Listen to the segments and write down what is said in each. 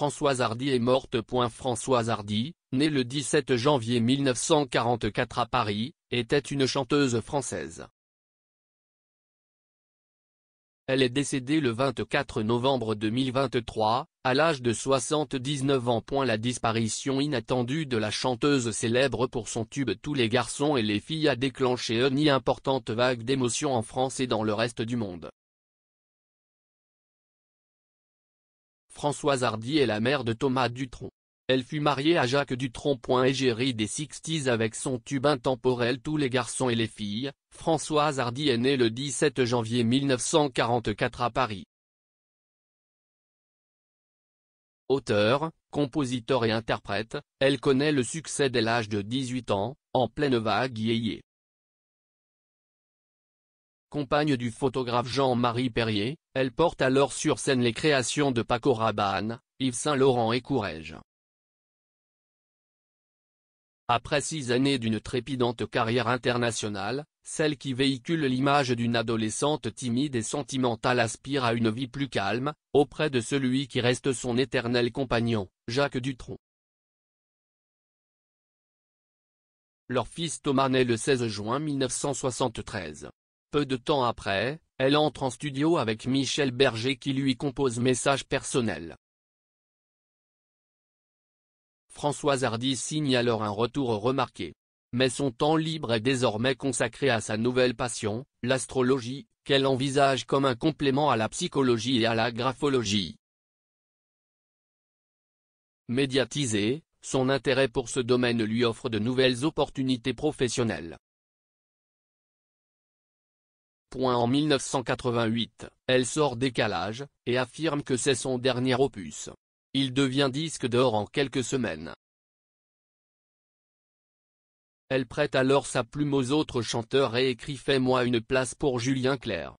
Françoise Hardy est morte. Françoise Hardy, née le 17 janvier 1944 à Paris, était une chanteuse française. Elle est décédée le 24 novembre 2023, à l'âge de 79 ans. La disparition inattendue de la chanteuse célèbre pour son tube Tous les garçons et les filles a déclenché une importante vague d'émotions en France et dans le reste du monde. Françoise Hardy est la mère de Thomas Dutronc. Elle fut mariée à Jacques Dutronc. Égérie des Sixties avec son tube intemporel Tous les garçons et les filles, Françoise Hardy est née le 17 janvier 1944 à Paris. Auteur, compositeur et interprète, elle connaît le succès dès l'âge de 18 ans, en pleine vague yéyé. Compagne du photographe Jean-Marie Perrier, elle porte alors sur scène les créations de Paco Rabanne, Yves Saint-Laurent et Courrèges. Après six années d'une trépidante carrière internationale, celle qui véhicule l'image d'une adolescente timide et sentimentale aspire à une vie plus calme, auprès de celui qui reste son éternel compagnon, Jacques Dutronc. Leur fils Thomas naît le 16 juin 1973. Peu de temps après, elle entre en studio avec Michel Berger qui lui compose messages personnel. Françoise Hardy signe alors un retour remarqué. Mais son temps libre est désormais consacré à sa nouvelle passion, l'astrologie, qu'elle envisage comme un complément à la psychologie et à la graphologie. Médiatisé, son intérêt pour ce domaine lui offre de nouvelles opportunités professionnelles. Point En 1988, elle sort Décalage, et affirme que c'est son dernier opus. Il devient disque d'or en quelques semaines. Elle prête alors sa plume aux autres chanteurs et écrit Fais-moi une place pour Julien Clerc.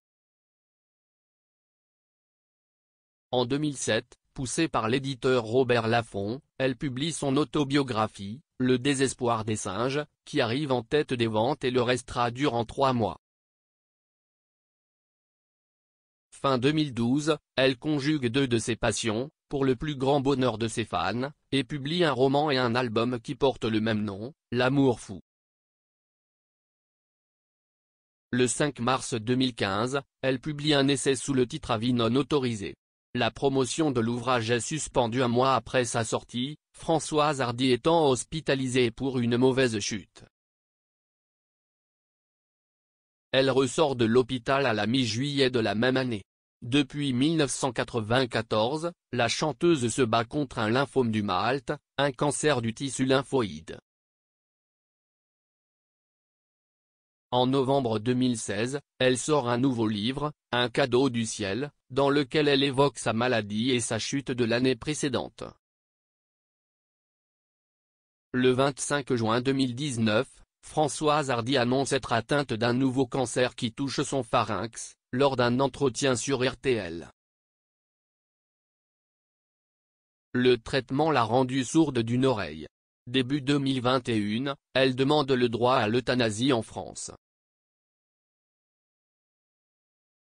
En 2007, poussée par l'éditeur Robert Laffont, elle publie son autobiographie, Le désespoir des singes, qui arrive en tête des ventes et le restera durant trois mois. Fin 2012, elle conjugue deux de ses passions, pour le plus grand bonheur de ses fans, et publie un roman et un album qui portent le même nom, L'amour fou. Le 5 mars 2015, elle publie un essai sous le titre Avis non autorisé. La promotion de l'ouvrage est suspendue un mois après sa sortie, Françoise Hardy étant hospitalisée pour une mauvaise chute. Elle ressort de l'hôpital à la mi-juillet de la même année. Depuis 1994, la chanteuse se bat contre un lymphome du Malte, un cancer du tissu lymphoïde. En novembre 2016, elle sort un nouveau livre, Un cadeau du ciel, dans lequel elle évoque sa maladie et sa chute de l'année précédente. Le 25 juin 2019, Françoise Hardy annonce être atteinte d'un nouveau cancer qui touche son pharynx, lors d'un entretien sur RTL. Le traitement l'a rendue sourde d'une oreille. Début 2021, elle demande le droit à l'euthanasie en France.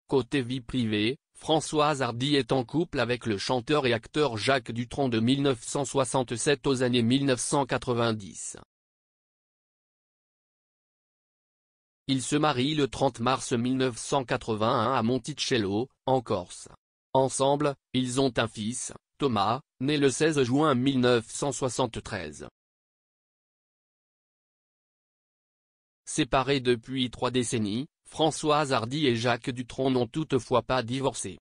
Côté vie privée, Françoise Hardy est en couple avec le chanteur et acteur Jacques Dutronc de 1967 aux années 1990. Ils se marient le 30 mars 1981 à Monticello, en Corse. Ensemble, ils ont un fils, Thomas, né le 16 juin 1973. Séparés depuis trois décennies, Françoise Hardy et Jacques Dutronc n'ont toutefois pas divorcé.